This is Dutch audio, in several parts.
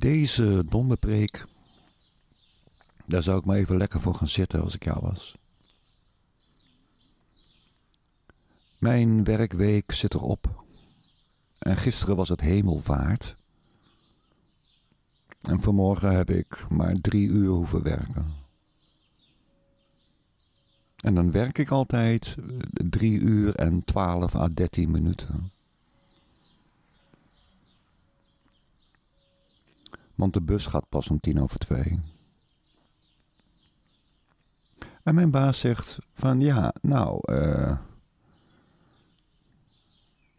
Deze donderpreek, daar zou ik maar even lekker voor gaan zitten als ik jou was. Mijn werkweek zit erop. En gisteren was het hemelvaart. En vanmorgen heb ik maar drie uur hoeven werken. En dan werk ik altijd drie uur en twaalf à dertien minuten. want de bus gaat pas om tien over twee. En mijn baas zegt van ja, nou, uh,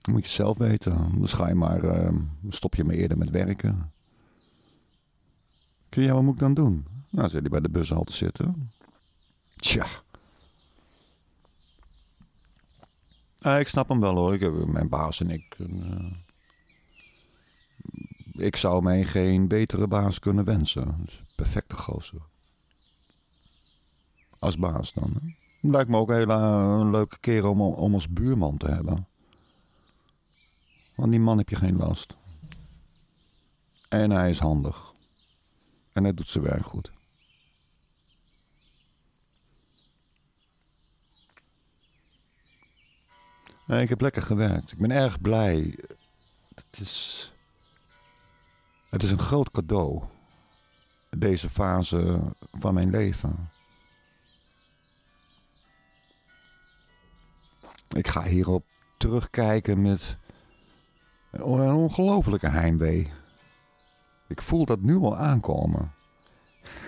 moet je zelf weten. Dus ga je maar, uh, stop je maar eerder met werken. Kun ja, wat moet ik dan doen? Nou, zit hij bij de bushalte zitten. Tja. ik snap hem wel hoor. Ik heb, mijn baas en ik. Eh, ik zou mij geen betere baas kunnen wensen. Dus, perfecte gozer. Als baas dan. Hè? Lijkt me ook een hele leuke kerel om, om als buurman te hebben. Want die man heb je geen last. En hij is handig. En hij doet zijn werk goed. Eh, ik heb lekker gewerkt. Ik ben erg blij. Het is het is een groot cadeau, deze fase van mijn leven. Ik ga hierop terugkijken met een ongelofelijke heimwee. Ik voel dat nu al aankomen.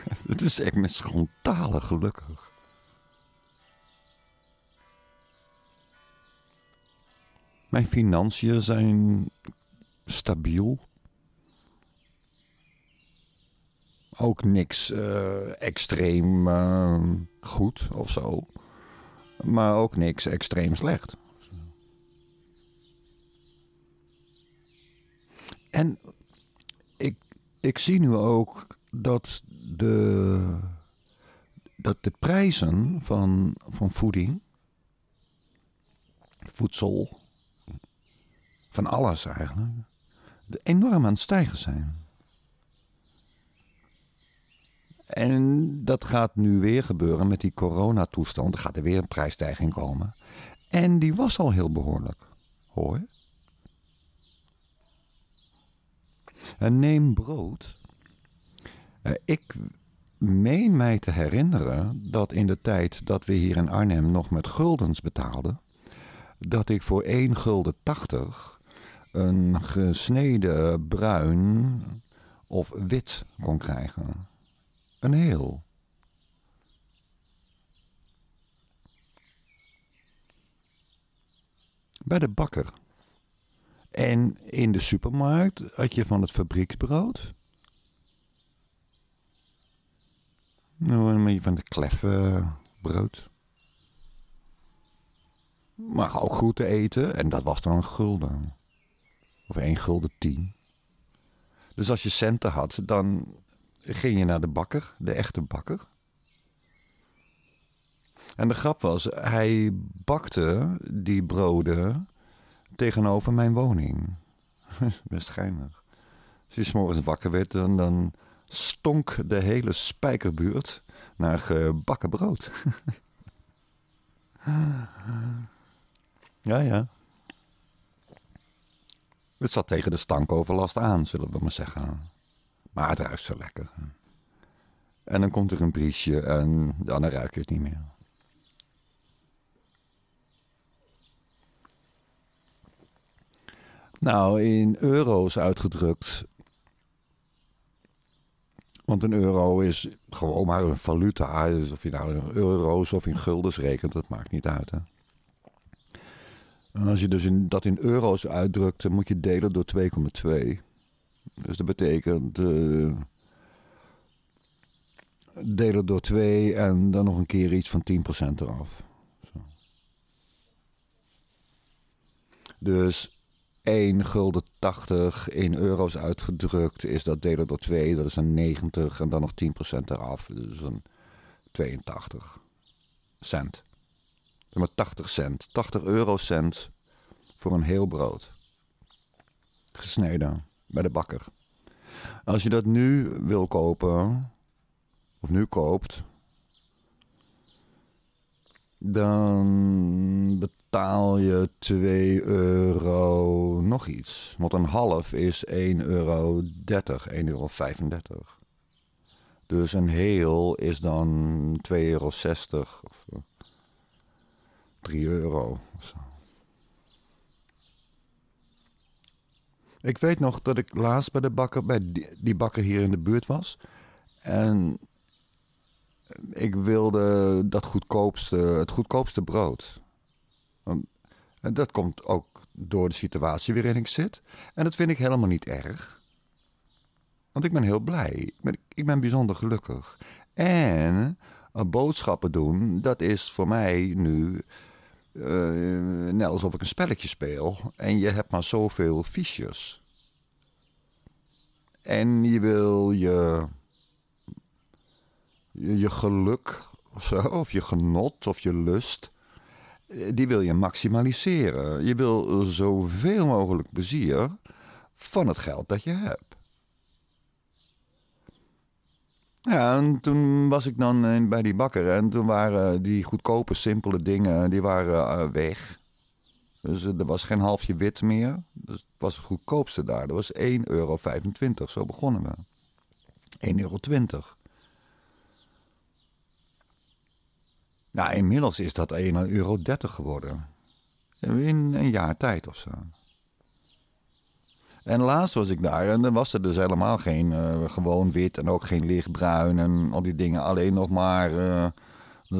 Het is echt met schontalen gelukkig. Mijn financiën zijn stabiel. Ook niks eh, extreem eh, goed of zo. Maar ook niks extreem slecht. En ik, ik zie nu ook dat de, dat de prijzen van, van voeding, voedsel, van alles eigenlijk, enorm aan het stijgen zijn. En dat gaat nu weer gebeuren met die coronatoestand. Er gaat er weer een prijsstijging komen. En die was al heel behoorlijk, hoor. En eh, neem brood. Eh, ik meen mij te herinneren dat in de tijd dat we hier in Arnhem nog met guldens betaalden, dat ik voor 1 gulden 80 een gesneden bruin of wit kon krijgen een heel. Bij de bakker. En in de supermarkt had je van het fabrieksbrood. Nou, van de kleffenbrood. Maar ook goed te eten. En dat was dan een gulden. Of één gulden tien. Dus als je centen had, dan ging je naar de bakker, de echte bakker. En de grap was, hij bakte die broden tegenover mijn woning. Best geinig. Als je s morgens wakker werd, dan, dan stonk de hele spijkerbuurt naar gebakken brood. ja, ja. Het zat tegen de stankoverlast aan, zullen we maar zeggen. Maar het ruikt zo lekker. En dan komt er een briesje en dan ruik je het niet meer. Nou, in euro's uitgedrukt. Want een euro is gewoon maar een valuta. Dus of je nou in euro's of in guldens rekent, dat maakt niet uit. Hè? En als je dus dat in euro's uitdrukt, dan moet je delen door 2,2. Dus dat betekent uh, eh, delen door twee en dan nog een keer iets van 10% eraf. Zo. Dus 1 gulden 80 in euro's uitgedrukt is dat delen door 2, dat is een 90 en dan nog 10% eraf. Dus een 82 cent. Maar 80 cent, 80 eurocent voor een heel brood. Gesneden bij de bakker. Als je dat nu wil kopen, of nu koopt, dan betaal je 2 euro nog iets. Want een half is 1,30 euro, 1,35 euro. Dus een heel is dan 2,60 euro of 3 eh, euro of zo. Ik weet nog dat ik laatst bij de bakker, bij die, bakker hier in de buurt was. En ik wilde dat goedkoopste, het goedkoopste brood. En dat komt ook door de situatie waarin ik zit. En dat vind ik helemaal niet erg. Want ik ben heel blij. ik ben bijzonder gelukkig. En eh, boodschappen doen, dat is voor mij nu eh, net alsof ik een spelletje speel. En je hebt maar zoveel fiches. En je wil je, je, je geluk of, zo, of je genot of je lust, eh, die wil je maximaliseren. Je wil zoveel mogelijk plezier van het geld dat je hebt. Ja, en toen was ik dan bij die bakker en toen waren die goedkope, simpele dingen die waren eh, weg. Dus eh, er was geen halfje wit meer. Dus het was het goedkoopste daar. Dat was 1,25 euro. Zo begonnen we. 1,20 euro. Nou, inmiddels is dat 1,30 euro geworden. In een jaar tijd of zo. En laatst was ik daar en dan was er dus helemaal geen eh, gewoon wit en ook geen lichtbruin en al die dingen. Alleen nog maar uh,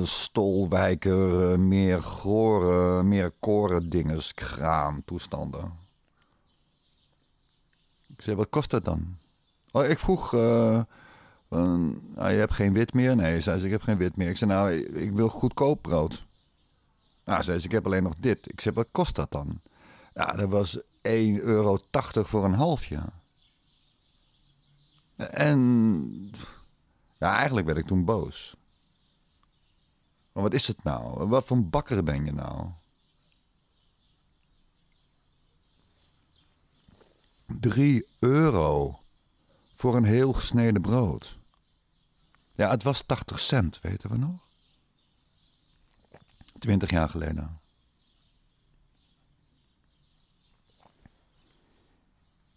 stolwijker, eh, meer gore, meer koren dinges, kraam, toestanden. Ik zei, wat kost dat dan? Oh, ik vroeg, ah, je hebt geen wit meer? Nee, zei ze, ik heb geen wit meer. Ik zei, nou, ik wil goedkoop brood. Nou, zei ze, ik heb alleen nog dit. Ik zei, wat kost dat dan? Ja, dat was 1,80 euro voor een half jaar. En ja, eigenlijk werd ik toen boos. Maar wat is het nou? Wat voor een bakker ben je nou? Drie euro voor een heel gesneden brood. Ja, het was 80 cent, weten we nog? Twintig jaar geleden.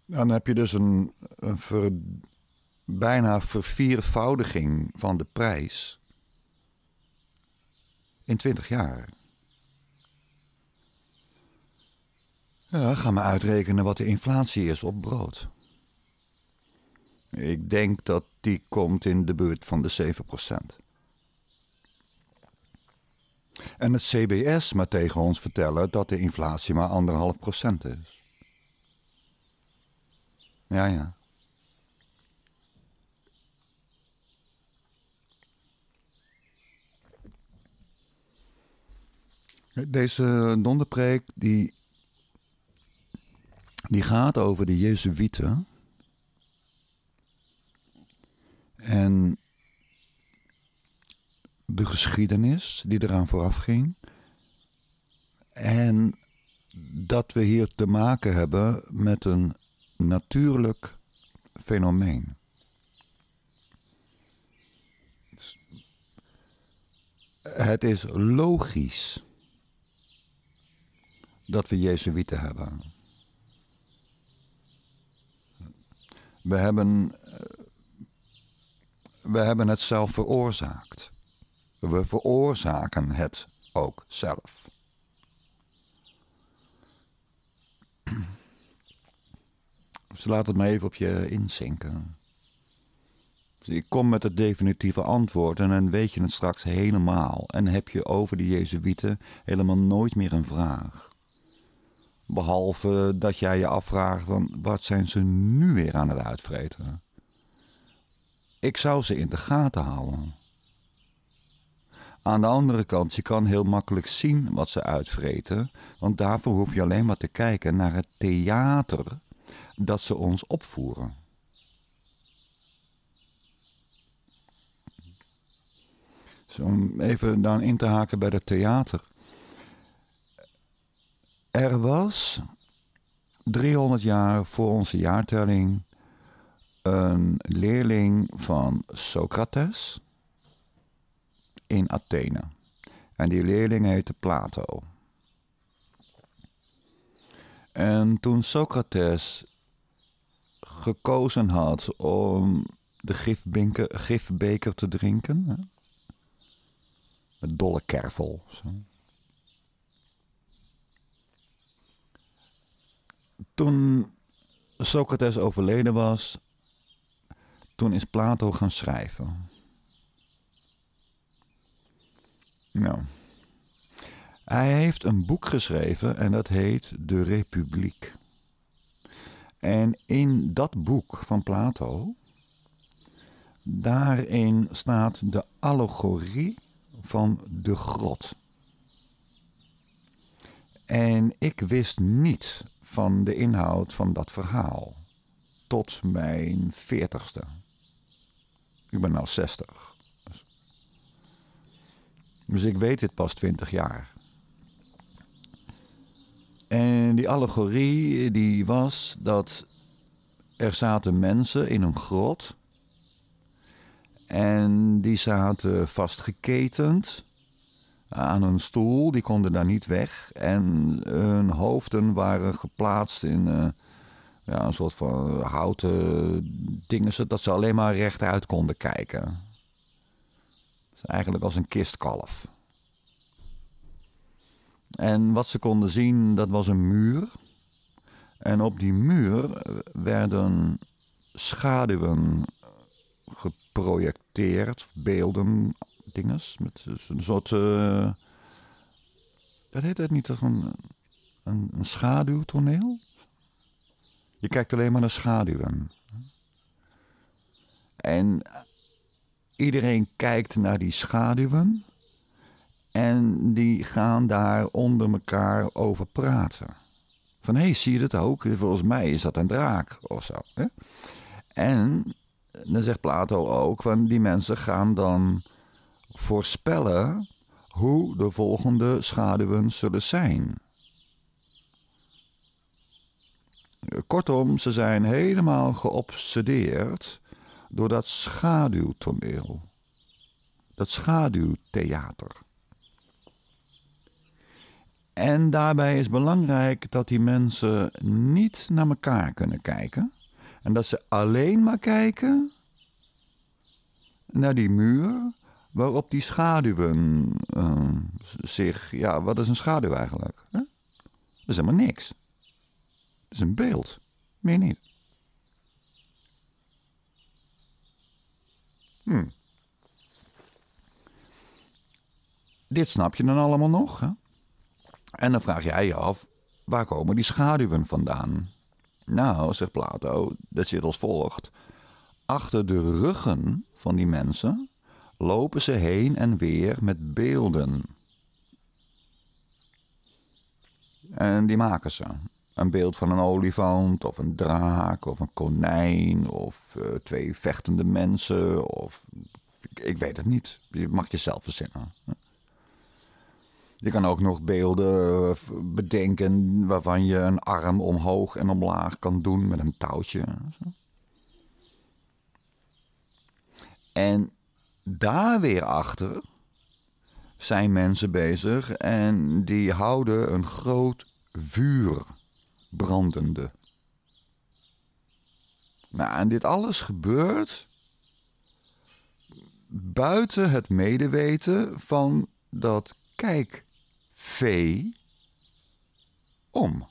Dan heb je dus een, een bijna verviervoudiging van de prijs in 20 jaar. Ja, ga maar uitrekenen wat de inflatie is op brood. Ik denk dat die komt in de buurt van de 7%. En het CBS maar tegen ons vertellen dat de inflatie maar anderhalf procent is. Ja, ja. Deze donderpreek die, die gaat over de Jezuïeten. En de geschiedenis die eraan vooraf ging. En dat we hier te maken hebben met een natuurlijk fenomeen. Dus, het is logisch dat we Jezuïeten hebben. We hebben, eh, we hebben het zelf veroorzaakt. We veroorzaken het ook zelf. Dus laat het maar even op je inzinken. Dus ik kom met het definitieve antwoord en dan weet je het straks helemaal. En heb je over de Jezuïeten helemaal nooit meer een vraag. Behalve dat jij je afvraagt van wat zijn ze nu weer aan het uitvreten. Ik zou ze in de gaten houden. Aan de andere kant, je kan heel makkelijk zien wat ze uitvreten, want daarvoor hoef je alleen maar te kijken naar het theater dat ze ons opvoeren. Dus om even dan in te haken bij het theater. Er was 300 jaar voor onze jaartelling een leerling van Socrates in Athene. En die leerling heette Plato. En toen Socrates gekozen had om de gifbeker, gifbeker te drinken. Hè? Met dolle kervel. Zo. Toen Socrates overleden was, toen is Plato gaan schrijven. Nou. Hij heeft een boek geschreven en dat heet De Republiek. En in dat boek van Plato, daarin staat de allegorie van de grot. En ik wist niet van de inhoud van dat verhaal tot mijn veertigste. Ik ben nu zestig. Dus-, dus ik weet dit pas twintig jaar. En die allegorie eh, die was dat er zaten mensen in een grot. En die zaten vastgeketend aan een stoel, die konden daar niet weg. En hun hoofden waren geplaatst in eh, ja, een soort van houten dingen, zodat ze alleen maar rechtuit konden kijken. Dus eigenlijk als een kistkalf. En wat ze konden zien, dat was een muur. En op die muur werden schaduwen geprojecteerd, beelden, dinges. Met een soort. Uh, dat heet het niet, toch een, een schaduwtoneel? Je kijkt alleen maar naar schaduwen. En iedereen kijkt naar die schaduwen. En die gaan daar onder elkaar over praten. Van hé, hey, zie je dat ook? Volgens mij is dat een draak of zo. Hè? En dan zegt Plato ook, van die mensen gaan dan voorspellen hoe de volgende schaduwen zullen zijn. Kortom, ze zijn helemaal geobsedeerd door dat schaduwtoneel, dat schaduwtheater. En daarbij is belangrijk dat die mensen niet naar elkaar kunnen kijken. En dat ze alleen maar kijken naar die muur waarop die schaduwen eh, zich. Ja, wat is een schaduw eigenlijk? Hè? Dat is helemaal niks. Dat is een beeld, meer niet. Hm. Dit snap je dan allemaal nog, hè? En dan vraag jij je af, waar komen die schaduwen vandaan? Nou, zegt Plato, dat zit als volgt. Achter de ruggen van die mensen lopen ze heen en weer met beelden. En die maken ze. Een beeld van een olifant, of een draak, of een konijn, of eh, twee vechtende mensen, of ik weet het niet. Je mag jezelf verzinnen. Je kan ook nog beelden eh, bedenken waarvan je een arm omhoog en omlaag kan doen met een touwtje. En daar weer achter zijn mensen bezig en die houden een groot vuur brandende. Nou, en dit alles gebeurt buiten het medeweten van dat kijk V om.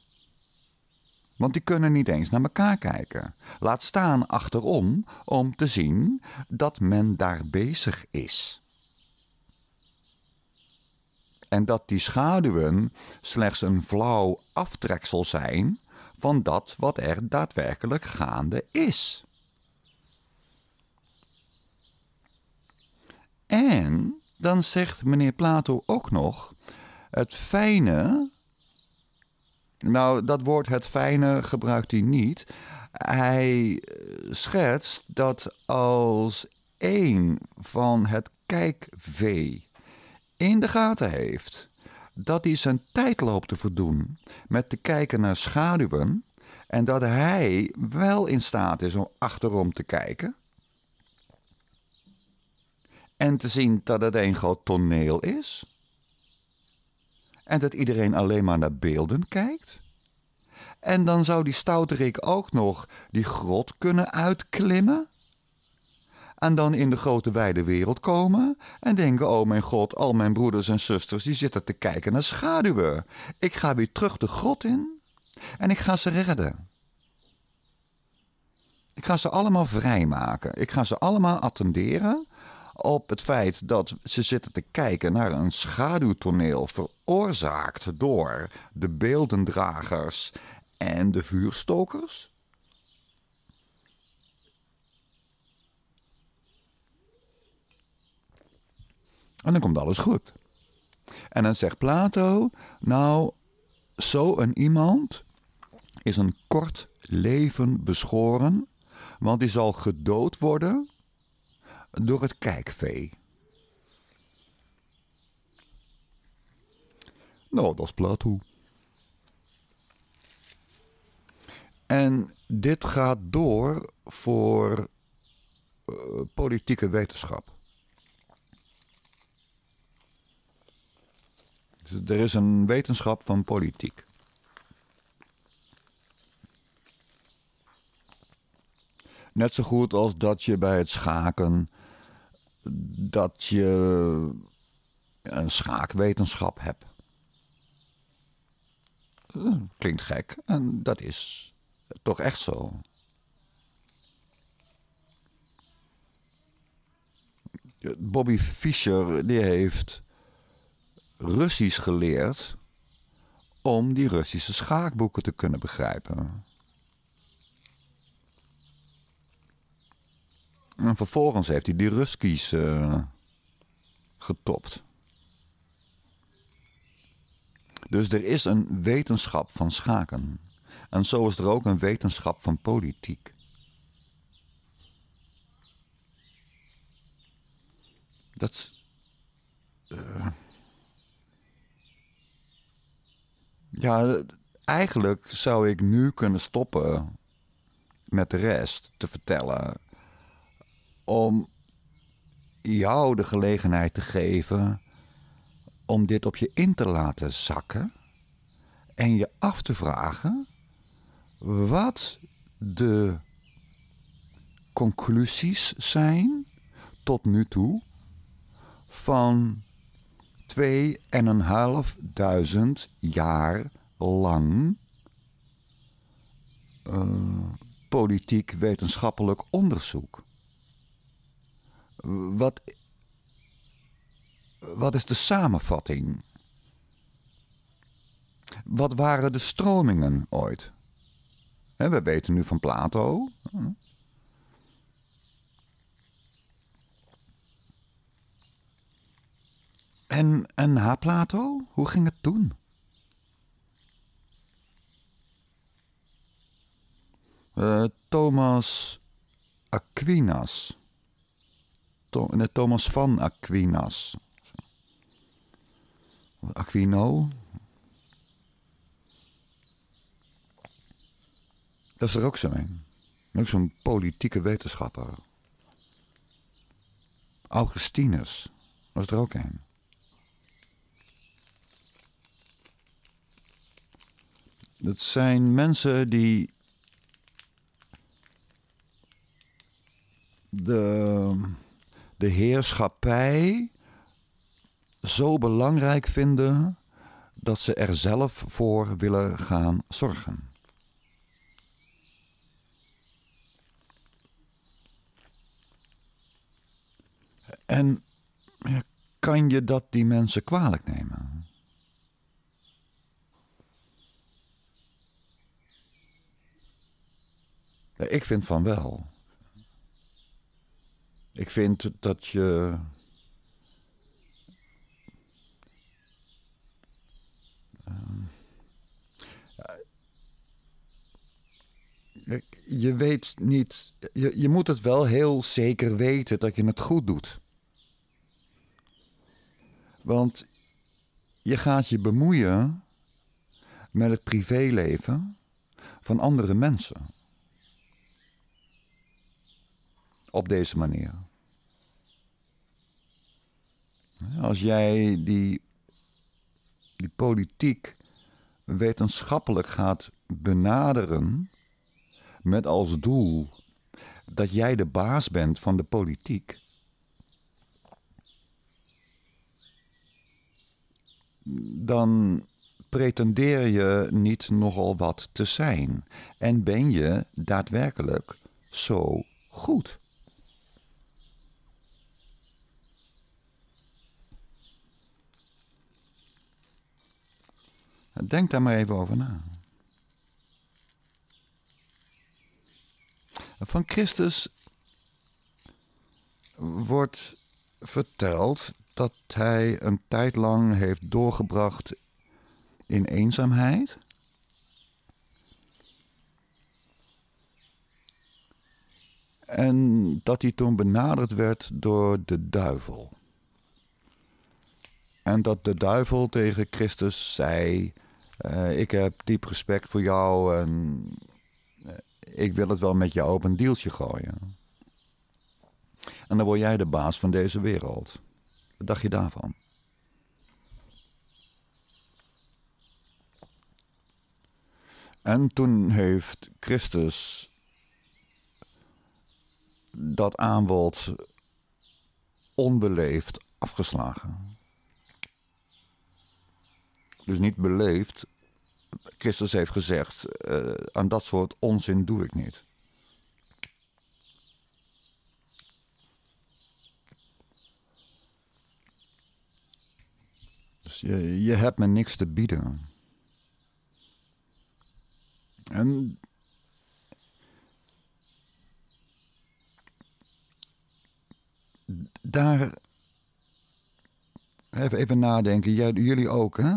Want die kunnen niet eens naar elkaar kijken. Laat staan achterom om te zien dat men daar bezig is. En dat die schaduwen slechts een flauw aftreksel zijn van dat wat er daadwerkelijk gaande is. En dan zegt meneer Plato ook nog het fijne. Nou, dat woord het fijne gebruikt hij niet. Hij eh, schetst dat als één van het kijkvee in de gaten heeft dat hij zijn tijd loopt te verdoen met te kijken naar schaduwen en dat hij wel in staat is om achterom te kijken en te zien dat het een groot toneel is en dat iedereen alleen maar naar beelden kijkt? En dan zou die stouterik ook nog die grot kunnen uitklimmen? En dan in de grote wijde wereld komen en denken: Oh mijn god, al mijn broeders en zusters die zitten te kijken naar schaduwen. Ik ga weer terug de grot in en ik ga ze redden. Ik ga ze allemaal vrijmaken. Ik ga ze allemaal attenderen op het feit dat ze zitten te kijken naar een schaduwtoneel veroorzaakt door de beeldendragers en de vuurstokers? En dan komt alles goed. En dan zegt Plato: Nou, zo een iemand is een kort leven beschoren, want die zal gedood worden door het kijkvee. Nou, dat is Plato. En dit gaat door voor eh, politieke wetenschap. Dus er is een wetenschap van politiek. Net zo goed als dat je bij het schaken dat je een schaakwetenschap hebt. Hm, klinkt gek en dat is toch echt zo. Bobby Fischer die heeft Russisch geleerd om die Russische schaakboeken te kunnen begrijpen. En vervolgens heeft hij die Ruskies eh, getopt. Dus er is een wetenschap van schaken. En zo is er ook een wetenschap van politiek. Dat. Eh, ja, eigenlijk zou ik nu kunnen stoppen met de rest te vertellen. Om jou de gelegenheid te geven om dit op je in te laten zakken en je af te vragen wat de conclusies zijn tot nu toe van duizend jaar lang eh, politiek wetenschappelijk onderzoek. Wat wat is de samenvatting? Wat waren de stromingen ooit? we weten nu van Plato. En, en na Plato, hoe ging het toen? Eh, Thomas Aquinas. Thomas van Aquinas. Aquino. Dat is er ook zo'n. Ook zo'n politieke wetenschapper. Augustinus was er ook een. Dat zijn mensen die de, de heerschappij zo belangrijk vinden dat ze er zelf voor willen gaan zorgen. En kan je dat die mensen kwalijk nemen? ik vind van wel. Ik vind dat je Ehm, je weet niet, je, je moet het wel heel zeker weten dat je het goed doet. Want je gaat je bemoeien met het privéleven van andere mensen. Op deze manier. Als jij die die politiek wetenschappelijk gaat benaderen met als doel dat jij de baas bent van de politiek. Dan pretendeer je niet nogal wat te zijn en ben je daadwerkelijk zo goed. Denk daar maar even over na. Van Christus wordt verteld dat hij een tijd lang heeft doorgebracht in eenzaamheid. En dat hij toen benaderd werd door de duivel. En dat de duivel tegen Christus zei: eh, ik heb diep respect voor jou en eh, ik wil het wel met jou op een deeltje gooien. En dan word jij de baas van deze wereld. Wat dacht je daarvan? En toen heeft Christus dat aanbod onbeleefd afgeslagen dus niet beleefd, Christus heeft gezegd: eh, aan dat soort onzin doe ik niet. Dus je, je hebt me niks te bieden. En daar even nadenken. Jij, jullie ook, hè?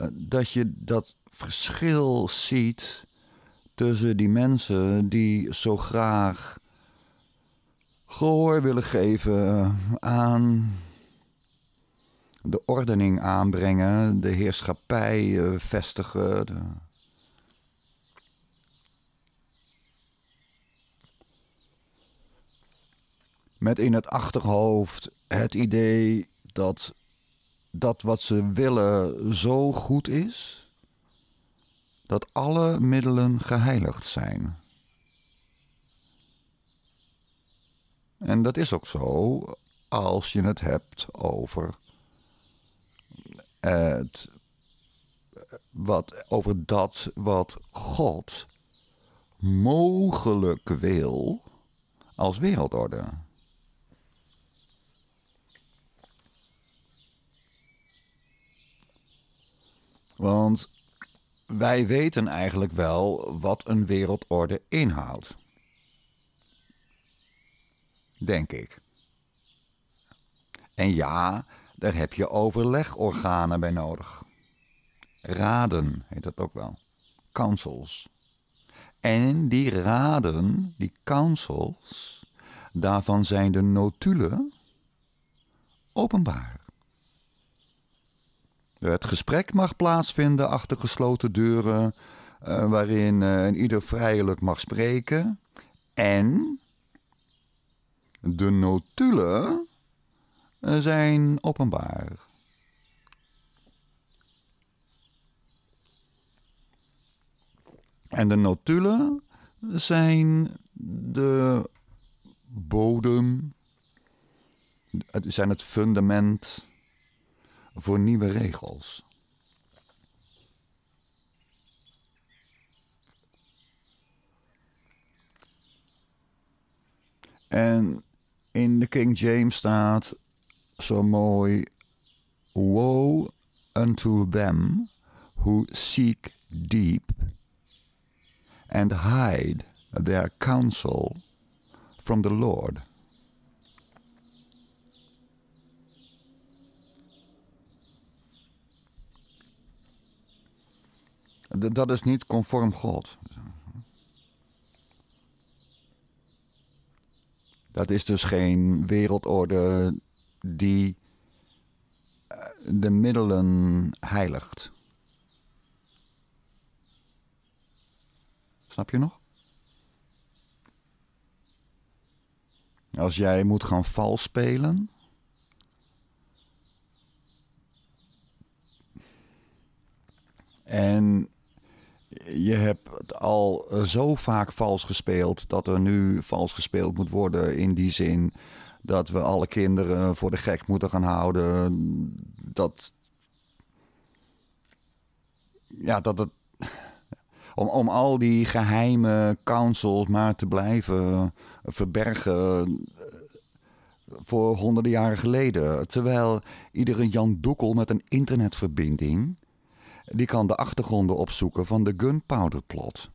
Eh, dat je dat verschil ziet tussen die mensen die zo graag gehoor willen geven aan de ordening aanbrengen, de heerschappij eh, vestigen. Met in het achterhoofd het idee dat dat wat ze willen zo goed is dat alle middelen geheiligd zijn. En dat is ook zo als je het hebt over het, wat, over dat wat God mogelijk wil als wereldorde. Want wij weten eigenlijk wel wat een wereldorde inhoudt. Denk ik. En ja, daar heb je overlegorganen bij nodig. Raden heet dat ook wel. Councils. En die raden, die councils, daarvan zijn de notulen openbaar. Het gesprek mag plaatsvinden achter gesloten deuren, eh, waarin eh, ieder vrijelijk mag spreken. En de notulen eh, zijn openbaar. En de notulen zijn de bodem, zijn het fundament voor nieuwe regels. En in de King James staat zo mooi: Woe unto them who seek deep and hide their counsel from the Lord. Dat is niet conform God. Dat is dus geen wereldorde die eh, de middelen heiligt. Snap je nog? Als jij moet gaan vals spelen. En je hebt al eh, zo vaak vals gespeeld dat er nu vals gespeeld moet worden in die zin dat we alle kinderen voor de gek moeten gaan houden. Dat. Ja, dat het. Om, om al die geheime councils maar te blijven eh, verbergen. Eh, voor honderden jaren geleden. Terwijl iedere Jan Doekel met een internetverbinding die kan de achtergronden opzoeken van de Gunpowder Plot.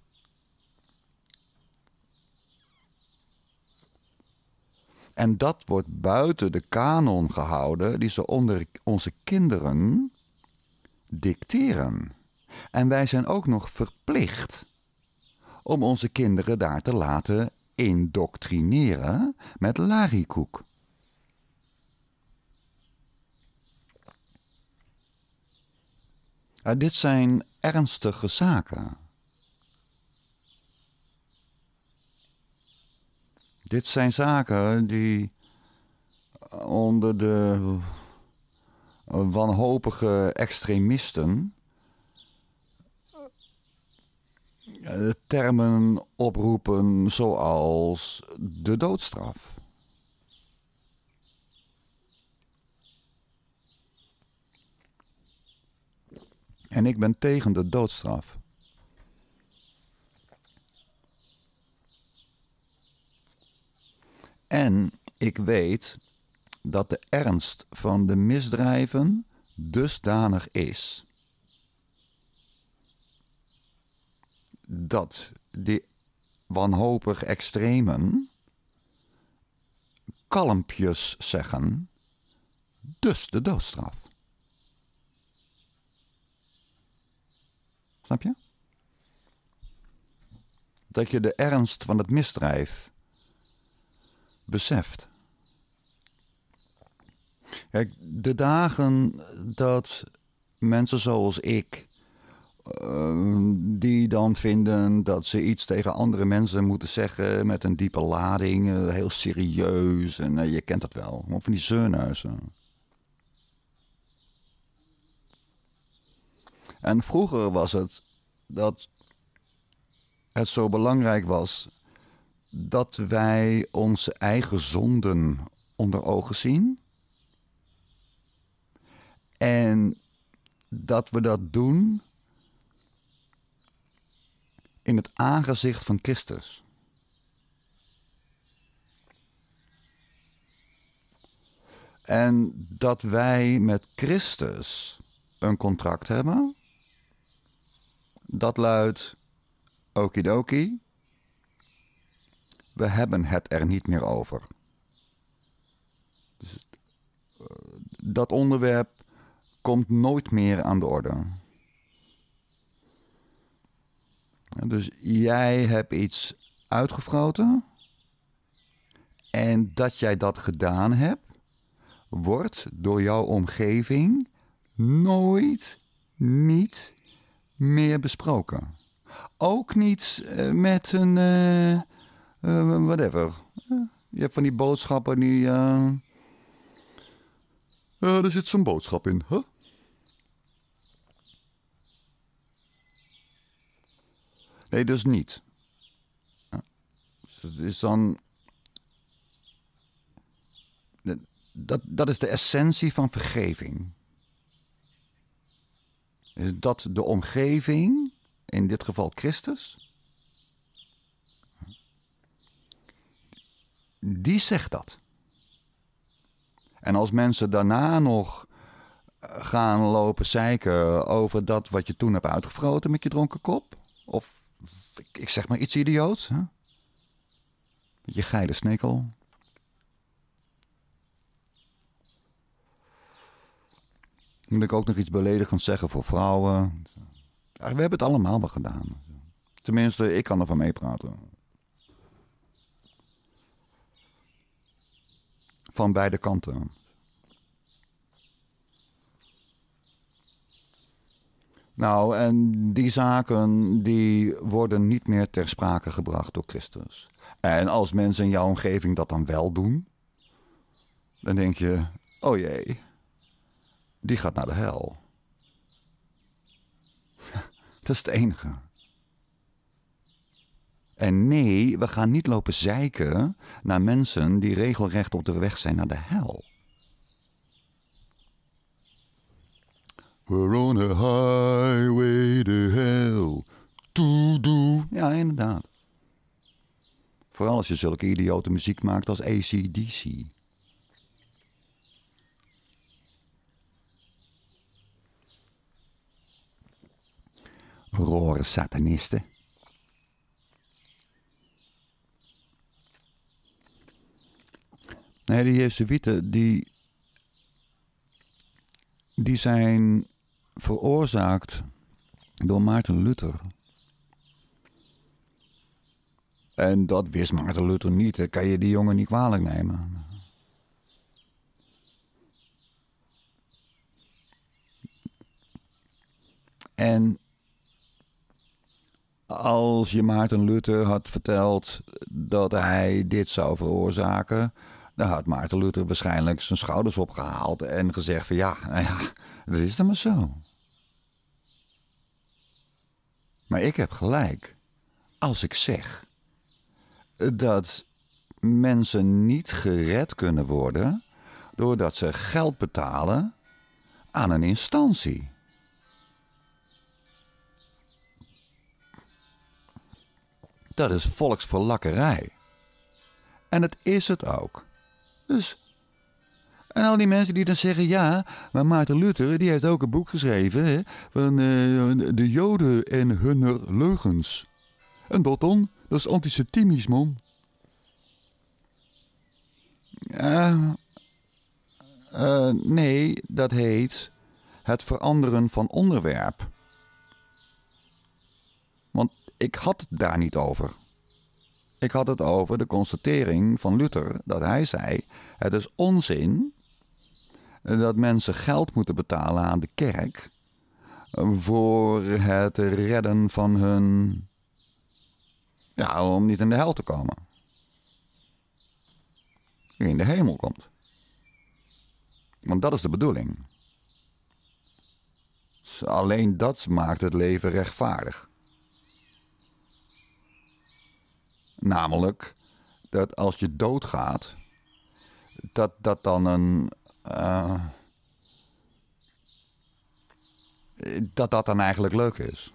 En dat wordt buiten de kanon gehouden die ze onder onze kinderen dicteren. En wij zijn ook nog verplicht om onze kinderen daar te laten indoctrineren met larikoek. dit zijn ernstige zaken. Dit zijn zaken die eh, onder de wanhopige extremisten eh, termen oproepen zoals de doodstraf. En ik ben tegen de doodstraf. En ik weet dat de ernst van de misdrijven dusdanig is dat die wanhopig extremen kalmpjes zeggen, dus de doodstraf. Snap je? Dat je de ernst van het misdrijf beseft. Kijk, de dagen dat mensen zoals ik, ehm, die dan vinden dat ze iets tegen andere mensen moeten zeggen met een diepe lading, eh, heel serieus, en eh, je kent dat wel, van die zeurnuizen. En vroeger was het dat het zo belangrijk was dat wij onze eigen zonden onder ogen zien. En dat we dat doen in het aangezicht van Christus. En dat wij met Christus een contract hebben dat luidt: Okidoki. We hebben het er niet meer over. Dus, eh, dat onderwerp komt nooit meer aan de orde. Dus jij hebt iets uitgefroten. En dat jij dat gedaan hebt, wordt door jouw omgeving nooit, niet meer besproken. Ook niet eh, met een uh, whatever. Je hebt van die boodschappen die. Uh... Uh, er zit zo'n boodschap in, hè? Nee, dus niet. Dat dus het is dan. Dat, dat is de essentie van vergeving is dat de omgeving, in dit geval Christus, die zegt dat. En als mensen daarna nog eh, gaan lopen zeiken over dat wat je toen hebt uitgefroten met je dronken kop, of ik zeg maar iets idioots, hè? je geile snekel. Moet ik ook nog iets beledigends zeggen voor vrouwen? We hebben het allemaal wel gedaan. Tenminste, ik kan er van meepraten. Van beide kanten. Nou, en die zaken die worden niet meer ter sprake gebracht door Christus. En als mensen in jouw omgeving dat dan wel doen, dan denk je: oh jee, die gaat naar de hel. Dat is het enige. En nee, we gaan niet lopen zeiken naar mensen die regelrecht op de weg zijn naar de hel. We're on a highway to hell. To do. Ja, inderdaad. Vooral als je zulke idiote muziek maakt als ACDC. roere satanisten. Nee, de Jezuïeten die, die zijn veroorzaakt door Maarten Luther. En dat wist Maarten Luther niet. Dat kan je die jongen niet kwalijk nemen. En als je Maarten Luther had verteld dat hij dit zou veroorzaken, dan had Maarten Luther waarschijnlijk zijn schouders opgehaald en gezegd van ja, nou ja, dat is dan maar zo. Maar ik heb gelijk als ik zeg dat mensen niet gered kunnen worden doordat ze geld betalen aan een instantie. dat is volksverlakkerij. En het is het ook. Dus. En al die mensen die dan zeggen: ja, maar Maarten Luther die heeft ook een boek geschreven hè, van eh, de Joden en hun leugens. En dat dan? Dat is antisemitisme, man. Eh, nee, dat heet het veranderen van onderwerp ik had het daar niet over. Ik had het over de constatering van Luther dat hij zei: het is onzin dat mensen geld moeten betalen aan de kerk voor het redden van hun. Ja, om niet in de hel te komen. in de hemel komt. Want dat is de bedoeling. Dus alleen dat maakt het leven rechtvaardig. Namelijk dat als je doodgaat, dat dat dan een. Eh, dat dat dan eigenlijk leuk is.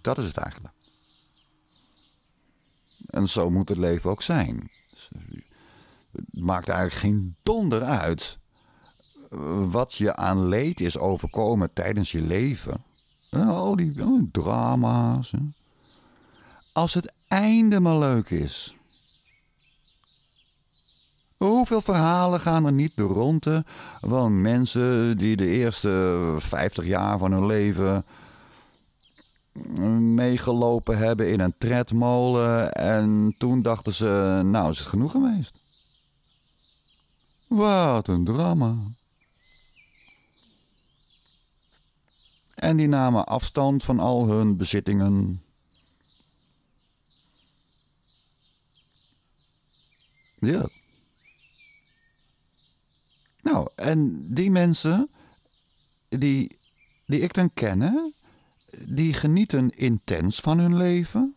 Dat is het eigenlijk. En zo moet het leven ook zijn. Het maakt eigenlijk geen donder uit wat je aan leed is overkomen tijdens je leven al die drama's. Hè. Als het einde maar leuk is. Hoeveel verhalen gaan er niet de ronde van mensen die de eerste 50 jaar van hun leven mm, meegelopen hebben in een tredmolen en toen dachten ze, nou is het genoeg geweest. Wat een drama. en die namen afstand van al hun bezittingen. Ja. Nou, en die mensen die, die ik dan ken, die genieten intens van hun leven.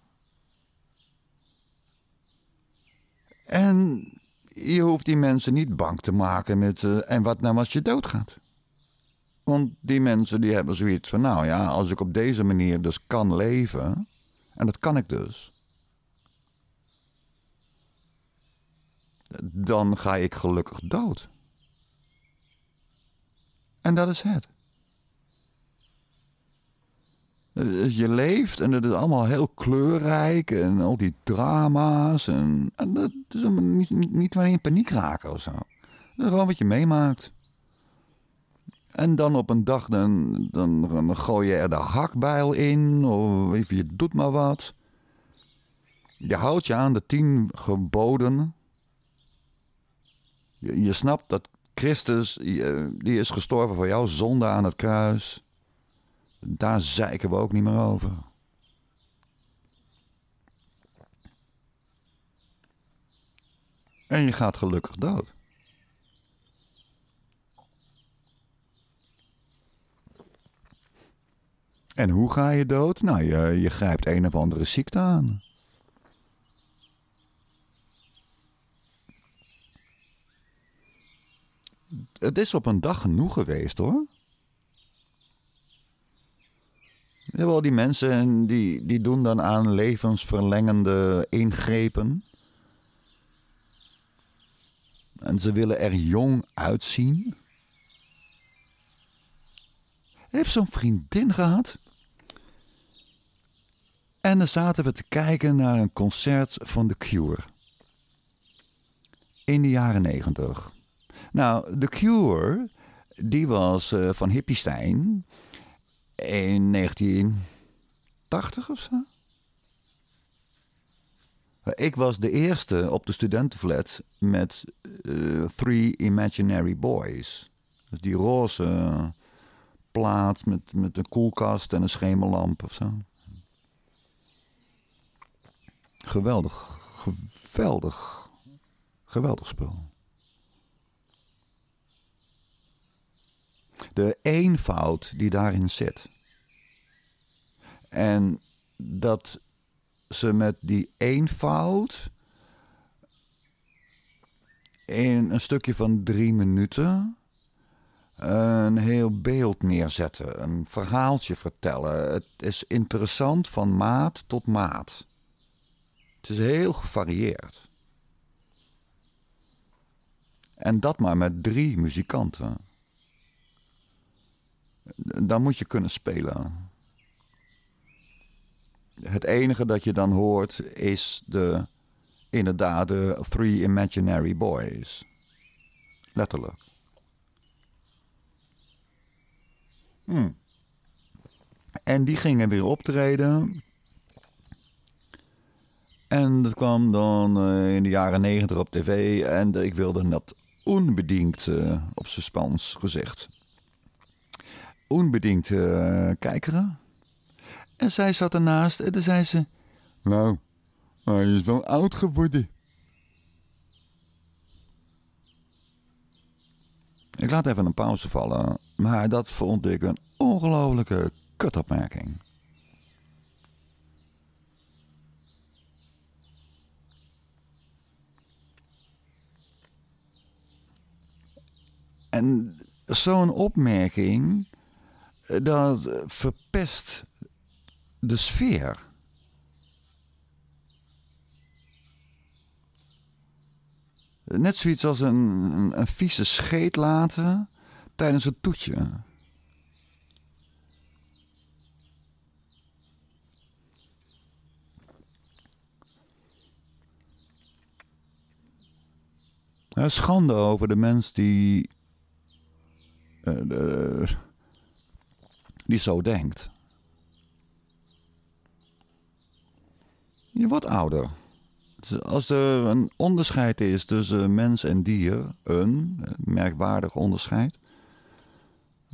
En je hoeft die mensen niet bang te maken met eh, en wat nou als je doodgaat. Want die mensen die hebben zoiets van, nou ja, als ik op deze manier dus kan leven, en dat kan ik dus, dan ga ik gelukkig dood. En dat is het. Dus je leeft en het is allemaal heel kleurrijk en al die drama's. En, dat is niet, niet, niet in paniek raken of zo. Dat is gewoon wat je meemaakt. En dan op een dag dan, dan, gooi je er de hakbijl in of even, je doet maar wat. Je houdt je aan de tien geboden. Je, je snapt dat Christus, eh, die is gestorven voor jou, zonde aan het kruis. Daar zeiken we ook niet meer over. En je gaat gelukkig dood. En hoe ga je dood? Nou, je, grijpt een of andere ziekte aan. Het is op een dag genoeg geweest hoor. Ja, wel, die mensen die, die doen dan aan levensverlengende ingrepen. En ze willen er jong uitzien. Heb zo'n vriendin gehad? En dan zaten we te kijken naar een concert van The Cure. In de jaren negentig. Nou, The Cure, die was eh, van van Stein. in 1980 of zo. Eh, ik was de eerste op de studentenflat met eh, Three Imaginary Boys. Dus die roze plaat met, met een koelkast en een schemerlamp of zo. Geweldig, geweldig, geweldig spul. De eenvoud die daarin zit. En dat ze met die eenvoud in een stukje van drie minuten een heel beeld neerzetten, een verhaaltje vertellen. Het is interessant van maat tot maat. Het is heel gevarieerd. En dat maar met drie muzikanten. Dan moet je kunnen spelen. Het enige dat je dan hoort is de, inderdaad de Three Imaginary Boys. Letterlijk. Hmm. En die gingen weer optreden. En dat kwam dan eh, in de jaren negentig op tv. En ik wilde dat onbedingt, eh, op zijn Spans gezegd. Onbedingt uh, kijkeren. En zij zat ernaast en toen zei ze... Nou, hij is wel oud geworden. Ik laat even een pauze vallen, maar dat vond ik een ongelofelijke kutopmerking. En zo'n opmerking, eh, dat verpest de sfeer. Net zoiets als een, een, een vieze scheet laten tijdens een toetje. Schande over de mens die eh, die zo denkt. Je wordt ouder. Dus als er een onderscheid is tussen mens en dier, een merkwaardig onderscheid.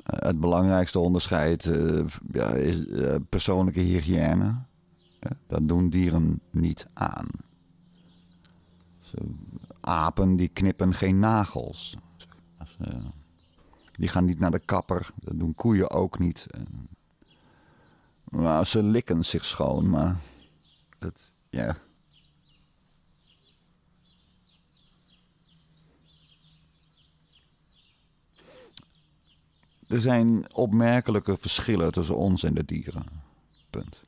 Eh, het belangrijkste onderscheid eh, ja, is persoonlijke hygiëne. Dat doen dieren niet aan. Apen die knippen geen nagels. Als, uh, die gaan niet naar de kapper. Dat doen koeien ook niet. Nou, ze likken zich schoon, maar het ja. Er zijn opmerkelijke verschillen tussen ons en de dieren. Punt.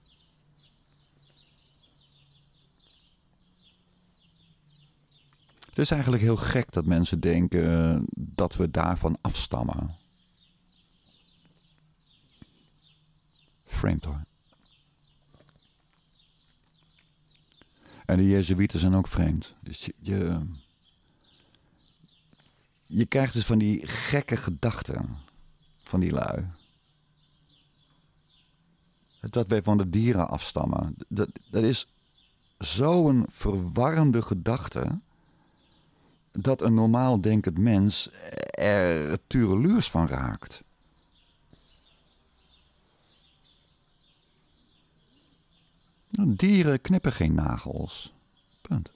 Het is eigenlijk heel gek dat mensen denken eh, dat we daarvan afstammen. Vreemd hoor. En de Jezuïeten zijn ook vreemd. Dus je, je krijgt dus van die gekke gedachten van die lui. Dat wij van de dieren afstammen. Dat, dat is zo'n verwarrende gedachte dat een normaal denkend mens er tureluurs van raakt. Nou, dieren knippen geen nagels. Punt.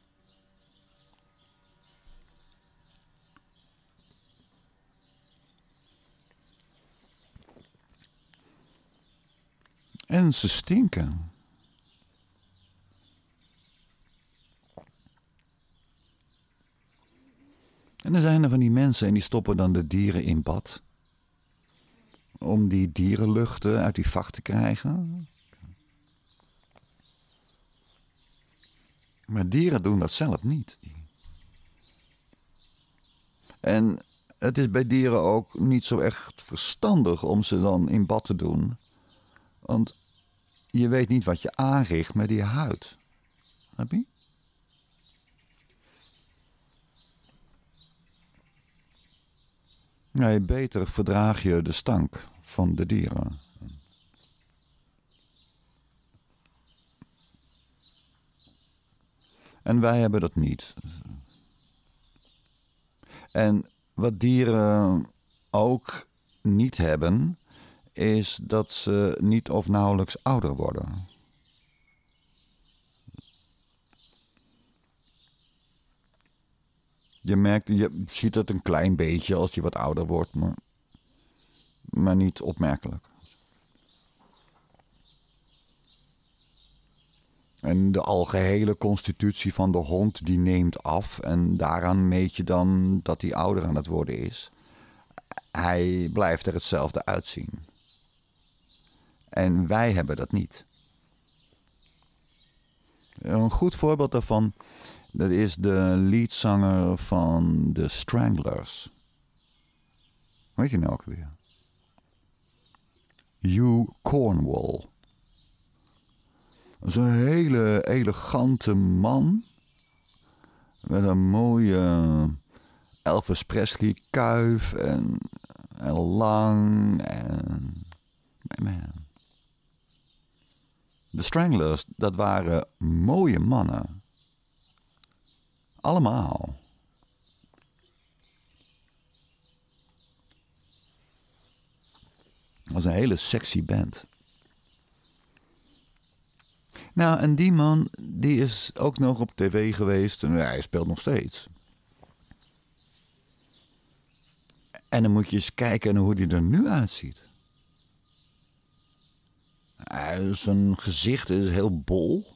En ze stinken. En er zijn er van die mensen en die stoppen dan de dieren in bad. Om die dierenluchten uit die vacht te krijgen. Maar dieren doen dat zelf niet. En het is bij dieren ook niet zo echt verstandig om ze dan in bad te doen. Want je weet niet wat je aanricht met die huid. Heb je? Nee, beter verdraag je de stank van de dieren. En wij hebben dat niet. En wat dieren ook niet hebben, is dat ze niet of nauwelijks ouder worden. je merkt, je ziet het een klein beetje als hij wat ouder wordt, maar, maar niet opmerkelijk. En de algehele constitutie van de hond die neemt af en daaraan meet je dan dat hij ouder aan het worden is. Hij blijft er hetzelfde uitzien. En wij hebben dat niet. Een goed voorbeeld daarvan dat is de leadzanger van de Stranglers. Weet je nou ook weer? Hugh Cornwall. Dat is een hele elegante man. Met een mooie Elvis Presley kuif en, en lang en... Man. De Stranglers, dat waren mooie mannen. Allemaal. was een hele sexy band. Nou, en die man, die is ook nog op tv geweest hij speelt nog steeds. En dan moet je eens kijken hoe hij er nu uitziet. Zijn gezicht is heel bol.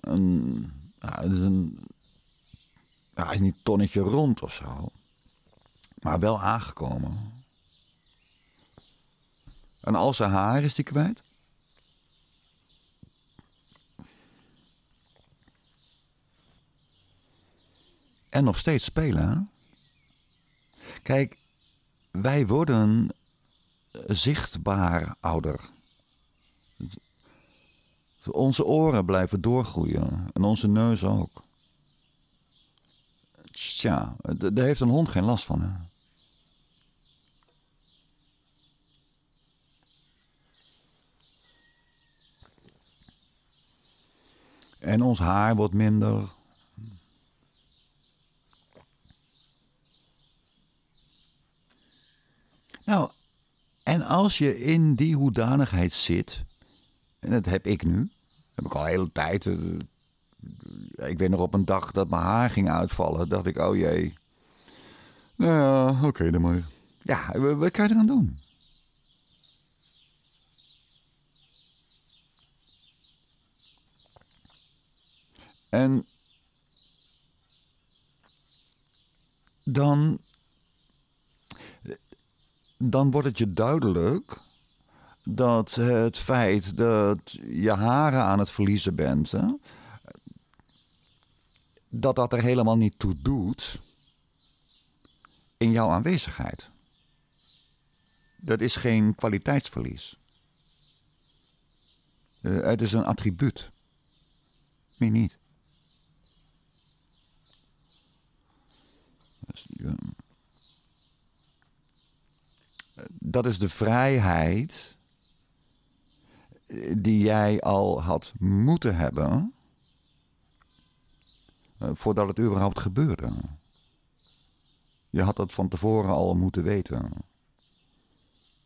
En ja, is een, hij is niet tonnetje rond of zo. Maar wel aangekomen. En al zijn haar is die kwijt. En nog steeds spelen. Kijk, wij worden eh, zichtbaar ouder. Onze oren blijven doorgroeien en onze neus ook. Tja, daar heeft een hond geen last van. En ons haar wordt minder. Nou, en als je in die hoedanigheid zit, en dat heb ik nu, heb ik al een hele tijd. Eh, eh, ik weet nog op een dag dat mijn haar ging uitvallen. Dacht ik, oh jee. Nou ja, oké dan maar. Ja, eh, wat kan je eraan doen? En dan, dan wordt het je duidelijk dat het feit dat je haren aan het verliezen bent, hè, dat dat er helemaal niet toe doet in jouw aanwezigheid. Dat is geen kwaliteitsverlies. Eh, het is een attribuut. Meer niet. Dus, dat is de vrijheid die jij al had moeten hebben eh, voordat het überhaupt gebeurde. Je had het van tevoren al moeten weten.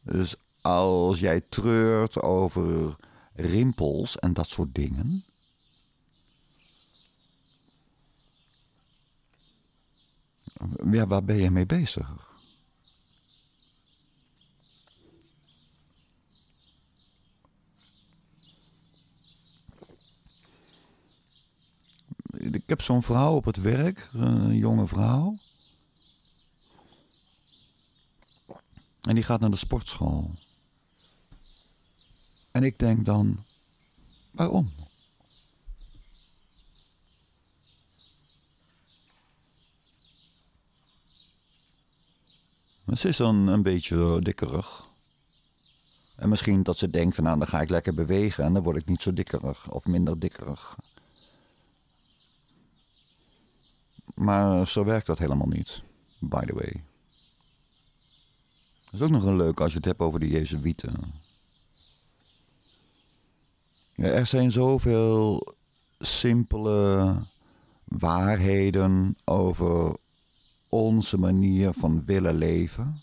Dus als jij treurt over rimpels en dat soort dingen. Ja, waar ben je mee bezig? ik heb zo'n vrouw op het werk, een eh, jonge vrouw. En die gaat naar de sportschool. En ik denk dan, waarom? Ze is dan een beetje dikkerig. En misschien dat ze denkt van nou dan ga ik lekker bewegen en dan word ik niet zo dikkerig of minder dikkerig. Maar eh, zo werkt dat helemaal niet, by the way. Dat is ook nog een leuk als je het hebt over de Jezuïeten. er zijn zoveel simpele waarheden over onze manier van willen leven.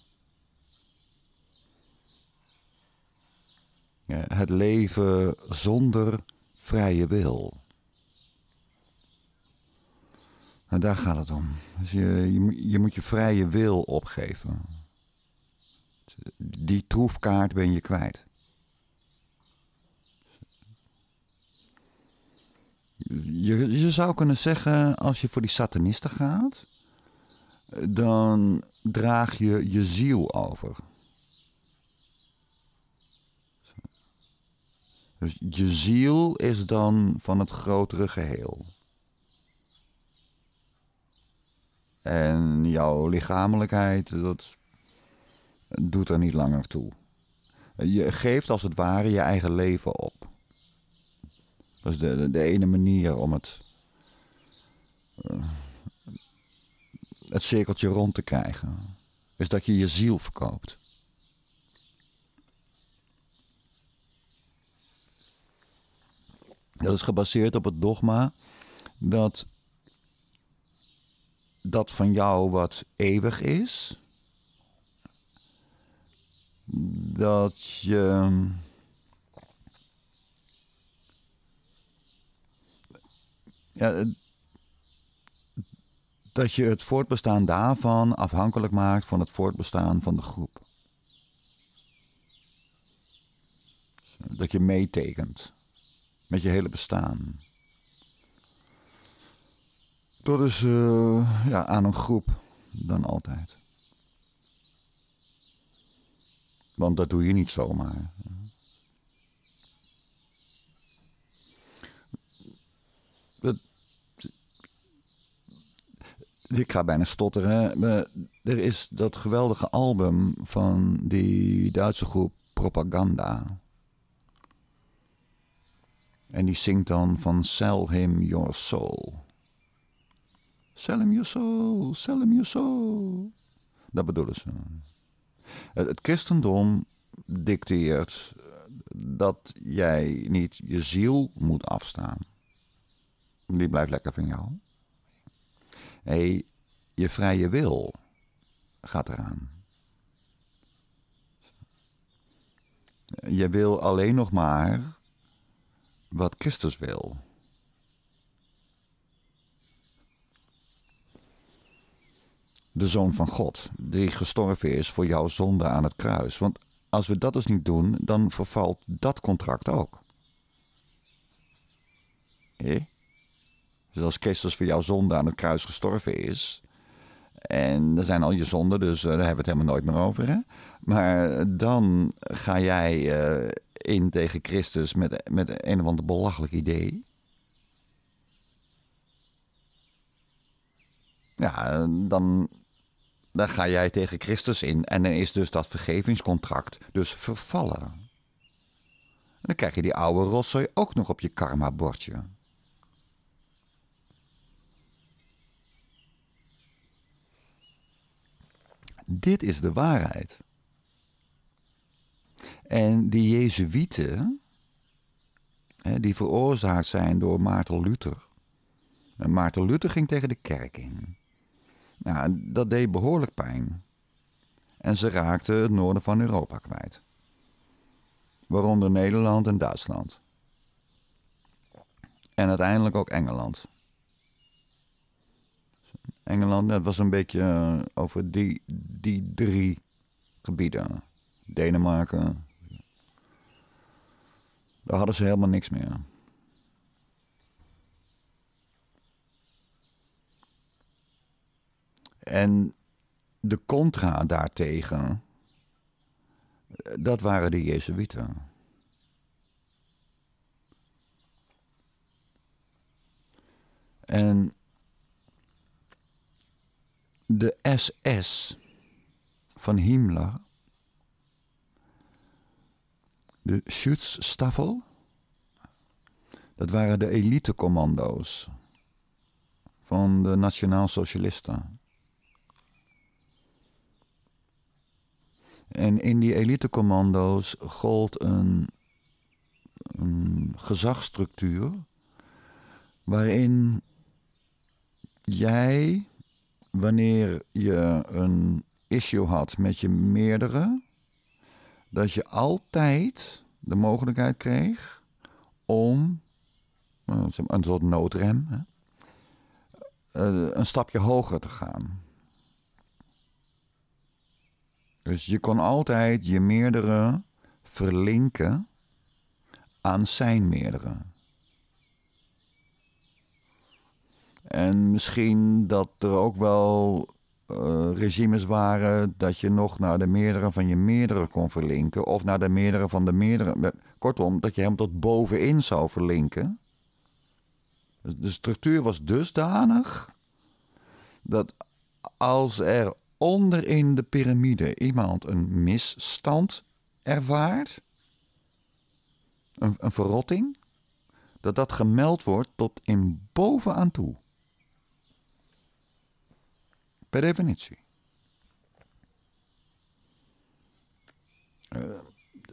het leven zonder vrije wil. Nou, daar gaat het om. Dus je, je, moet je vrije wil opgeven. Die troefkaart ben je kwijt. Je, je, zou kunnen zeggen, als je voor die satanisten gaat, dan draag je je ziel over. Dus je ziel is dan van het grotere geheel. En jouw lichamelijkheid, dat doet er niet langer toe. Je geeft als het ware je eigen leven op. Dat is de, de, ene manier om het, eh, het cirkeltje rond te krijgen. Is dat je je ziel verkoopt. Dat is gebaseerd op het dogma dat dat van jou wat eeuwig is. Dat je. Ja, dat je het voortbestaan daarvan afhankelijk maakt van het voortbestaan van de groep. Dat je meetekent met je hele bestaan dat is eh, ja, aan een groep dan altijd. Want dat doe je niet zomaar. ik ga bijna stotteren. Er is dat geweldige album van die Duitse groep Propaganda. En die zingt dan van Sell Him Your Soul. Sell him your soul, sell him your soul. Dat bedoelen ze. Het, het christendom dicteert eh, dat jij niet je ziel moet afstaan. Die blijft lekker van jou. Hey, je vrije wil gaat eraan. Je wil alleen nog maar wat Christus wil. de Zoon van God, die gestorven is voor jouw zonde aan het kruis. Want als we dat dus niet doen, dan vervalt dat contract ook. Hé? Dus als Christus voor jouw zonde aan het kruis gestorven is, en er zijn al je zonden, dus eh, daar hebben we het helemaal nooit meer over. Hè? Maar dan ga jij eh, in tegen Christus met, met een of ander belachelijk idee. Ja, dan dan ga jij tegen Christus in en dan is dus dat vergevingscontract dus vervallen. En dan krijg je die oude rotzooi ook nog op je karma-bordje. Dit is de waarheid. En die Jezuïeten, die veroorzaakt zijn door Maarten Luther. En Maarten Luther ging tegen de kerk in. Ja, dat deed behoorlijk pijn. En ze raakten het noorden van Europa kwijt. Waaronder Nederland en Duitsland. En uiteindelijk ook Engeland. Engeland, dat was een beetje eh, over die, die drie gebieden. Denemarken. Daar hadden ze helemaal niks meer. En de contra daartegen, dat waren de Jezuïeten. En de SS van Himmler, de Schutzstaffel, dat waren de elitecommando's van de Nationaal Socialisten. En in die elitecommando's gold een, een gezagsstructuur waarin jij, wanneer je een issue had met je meerdere, dat je altijd de mogelijkheid kreeg om eh, een soort noodrem, eh, een stapje hoger te gaan. Dus je kon altijd je meerdere verlinken aan zijn meerdere. En misschien dat er ook wel eh, regimes waren dat je nog naar de meerdere van je meerdere kon verlinken. Of naar de meerdere van de meerdere. Kortom, dat je hem tot bovenin zou verlinken. Dus de structuur was dusdanig dat als er Onderin de piramide iemand een misstand ervaart, een, een verrotting, dat dat gemeld wordt tot in bovenaan toe. Per definitie. Eh,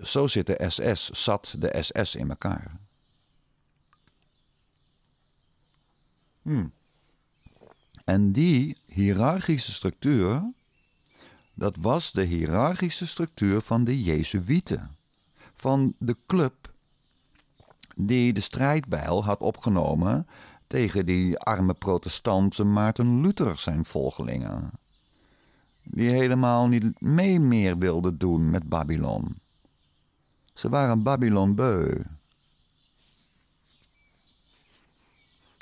zo zit de SS, zat de SS in elkaar. Hmm. En die hiërarchische structuur, dat was de hiërarchische structuur van de Jezuïeten. Van de club die de strijdbijl had opgenomen tegen die arme protestanten Maarten Luther zijn volgelingen. Die helemaal niet mee meer wilden doen met Babylon. Ze waren Babylon beu.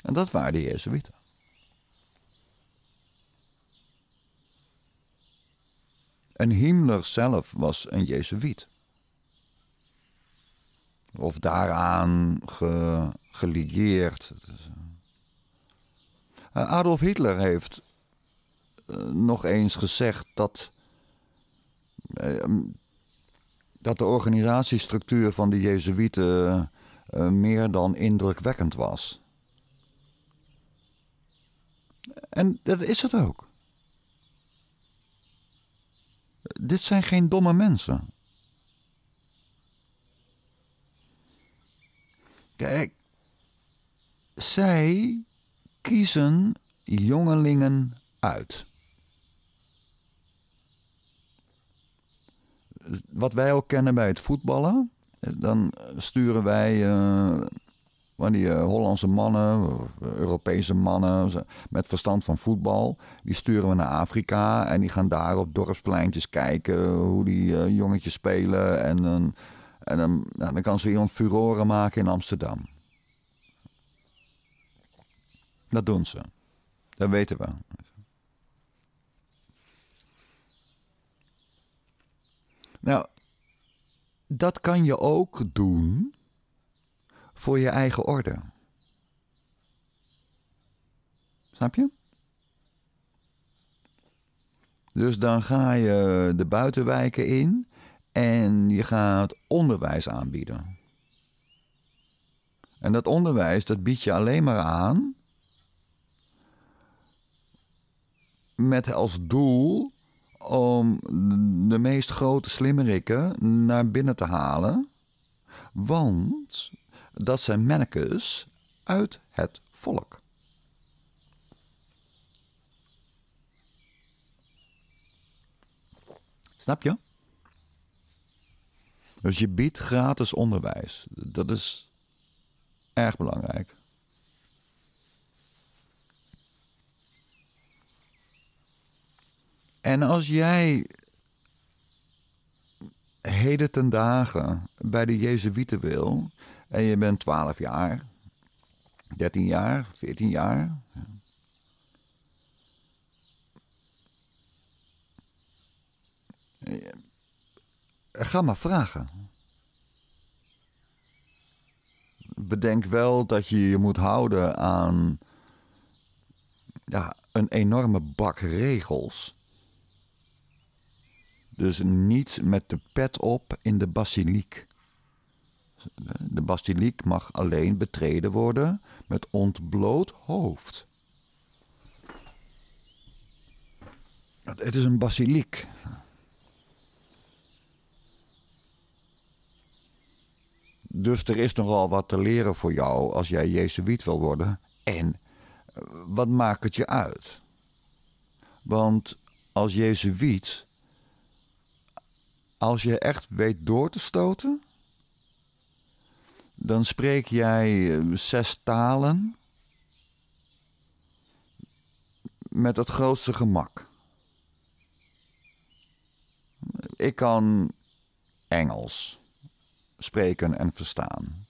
En dat waren de Jezuïeten. En Himmler zelf was een Jezuïet. Of daaraan gelieerd. Eh, Adolf Hitler heeft eh, nog eens gezegd dat, eh, dat de organisatiestructuur van de Jezuïeten meer dan indrukwekkend was. En dat is het ook. Dit zijn geen domme mensen. Kijk, zij kiezen jongelingen uit. Wat wij ook kennen bij het voetballen, eh, dan sturen wij eh, want die eh, Hollandse mannen, eh, Europese mannen met verstand van voetbal. Die sturen we naar Afrika en die gaan daar op dorpspleintjes kijken hoe die uh, jongetjes spelen. En, en, nou, dan kan ze iemand furoren maken in Amsterdam. Dat doen ze. Dat weten we. Nou, dat kan je ook doen voor je eigen orde. Snap je? Dus dan ga je de buitenwijken in en je gaat onderwijs aanbieden. En dat onderwijs, dat bied je alleen maar aan met als doel om de meest grote slimmerikken naar binnen te halen. Want dat zijn mannekes uit het volk. Snap je? Dus je biedt gratis onderwijs. Dat is erg belangrijk. En als jij heden ten dagen bij de Jezuïeten wil, en je bent 12 jaar, 13 jaar, 14 jaar. Eh, ga maar vragen. Bedenk wel dat je je moet houden aan ja, een enorme bak regels. Dus niet met de pet op in de basiliek. De basiliek mag alleen betreden worden met ontbloot hoofd. Het is een basiliek. Dus er is nogal wat te leren voor jou als jij Jezuïet wil worden. En eh, wat maakt het je uit? Want als Jezuïet, als je echt weet door te stoten, dan spreek jij eh, zes talen met het grootste gemak. Ik kan Engels spreken en verstaan.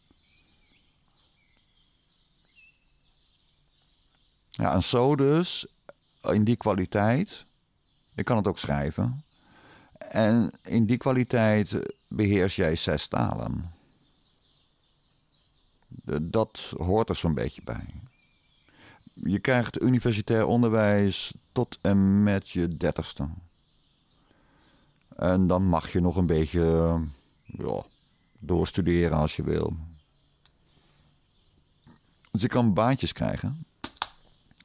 Ja, en zo dus, eh, in die kwaliteit, ik kan het ook schrijven. En in die kwaliteit beheers jij zes talen. Eh, dat hoort er zo'n beetje bij. Je krijgt universitair onderwijs tot en met je dertigste. En dan mag je nog een beetje eh, ja, doorstuderen als je wil. Dus je kan baantjes krijgen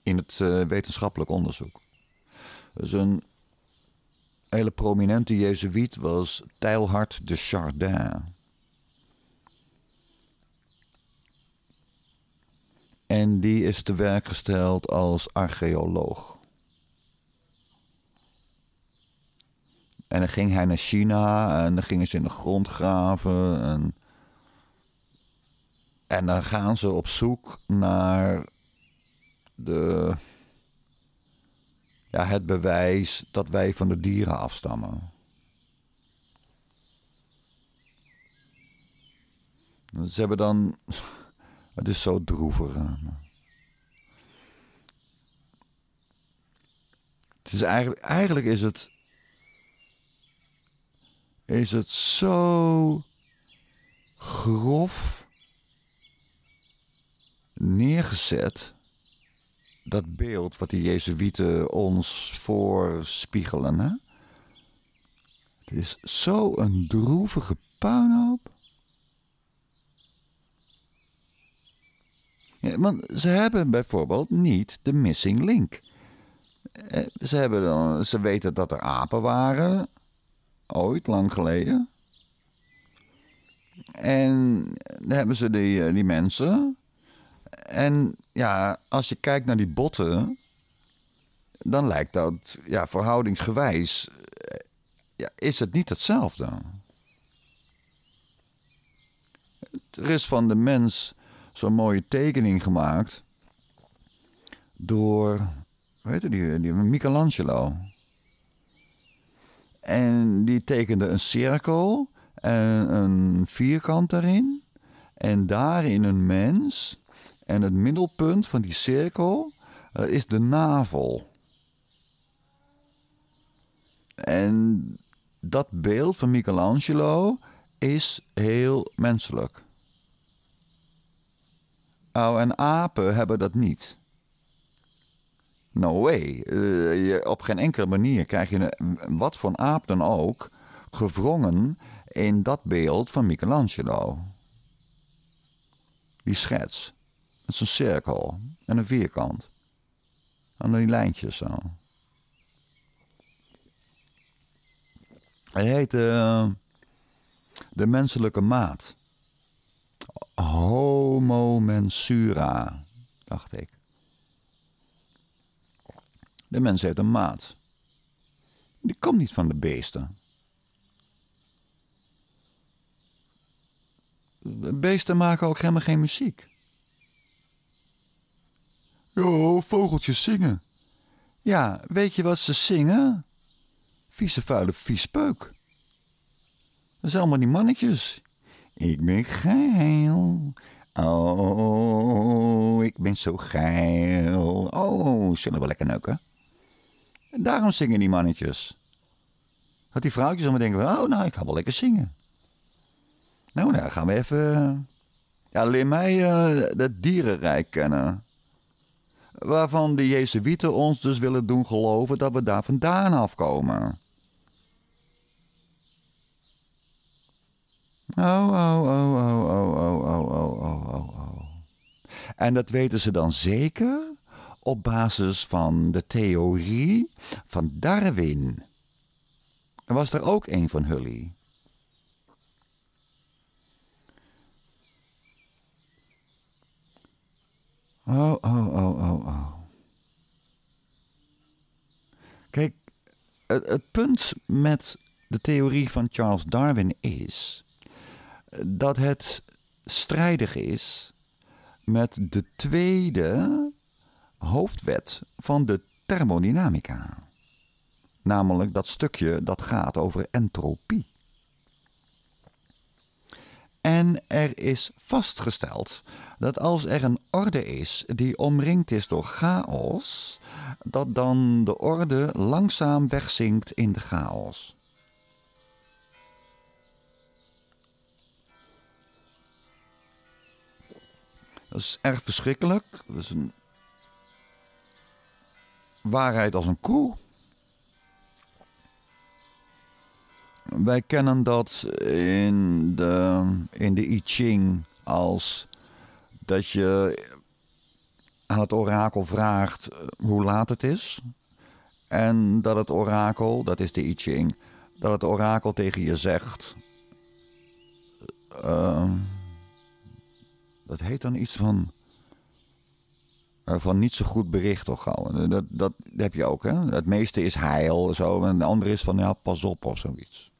in het eh, wetenschappelijk onderzoek. Dus een hele prominente jezuïet was Teilhard de Chardin. En die is te werk gesteld als archeoloog. En dan ging hij naar China en dan gingen ze in de grond graven. En, en dan gaan ze op zoek naar de, ja, het bewijs dat wij van de dieren afstammen. Ze hebben dan het is zo droevig. Het is eigenlijk, eigenlijk is het. Is het zo grof neergezet. Dat beeld wat die Jezuïeten ons voorspiegelen. Hè? Het is zo'n droevige puinhoop. want ze hebben bijvoorbeeld niet de missing link. Eh, ze, hebben ze weten dat er apen waren, ooit lang geleden. En dan hebben ze die, eh, die mensen. En ja, als je kijkt naar die botten, dan lijkt dat ja, verhoudingsgewijs eh, ja, is het niet hetzelfde. Er is van de mens zo'n mooie tekening gemaakt door, hoe je, die, die, Michelangelo. En die tekende een cirkel en een vierkant daarin. En daarin een mens. En het middelpunt van die cirkel eh, is de navel. En dat beeld van Michelangelo is heel menselijk. Nou, en apen hebben dat niet. No way. Eh, je, op geen enkele manier krijg je een, wat voor aap dan ook gewrongen in dat beeld van Michelangelo. Die schets. Het is een cirkel en een vierkant. En die lijntjes zo. Hij heet eh, De Menselijke Maat. Homo mensura, dacht ik. De mens heeft een maat. Die komt niet van de beesten. De beesten maken ook helemaal geen muziek. Jo, oh, vogeltjes zingen. Ja, weet je wat ze zingen? Vieze vuile viespeuk. Dat zijn allemaal die mannetjes. Ik ben geil. Oh, ik ben zo geil. Oh, zullen we lekker neuken? Daarom zingen die mannetjes. Dat die vrouwtjes allemaal denken, oh nou, ik ga wel lekker zingen. Nou, dan gaan we even... Ja, leer mij uh, eh, dat dierenrijk kennen. Waarvan de Jezuïeten ons dus willen doen geloven dat we daar vandaan afkomen. Oh, oh, oh, oh, oh, oh, oh, oh, oh, oh. En dat weten ze dan zeker op basis van de theorie van Darwin. Er was er ook een van Hully. Oh, oh, oh, oh, oh. Kijk, het, het punt met de theorie van Charles Darwin is dat het strijdig is met de tweede hoofdwet van de thermodynamica. Namelijk dat stukje dat gaat over entropie. En er is vastgesteld dat als er een orde is die omringd is door chaos, dat dan de orde langzaam wegzinkt in de chaos. is erg verschrikkelijk. Dat is een waarheid als een koe. Wij kennen dat in de, in de I Ching als dat je aan het orakel vraagt eh, hoe laat het is. En dat het orakel, dat is de I Ching, dat het orakel tegen je zegt. Uh, dat heet dan iets van. Eh, van niet zo goed bericht toch gauw. Eh, dat, dat heb je ook, hè? Het meeste is heil zo. En de andere is van, ja, pas op of zoiets.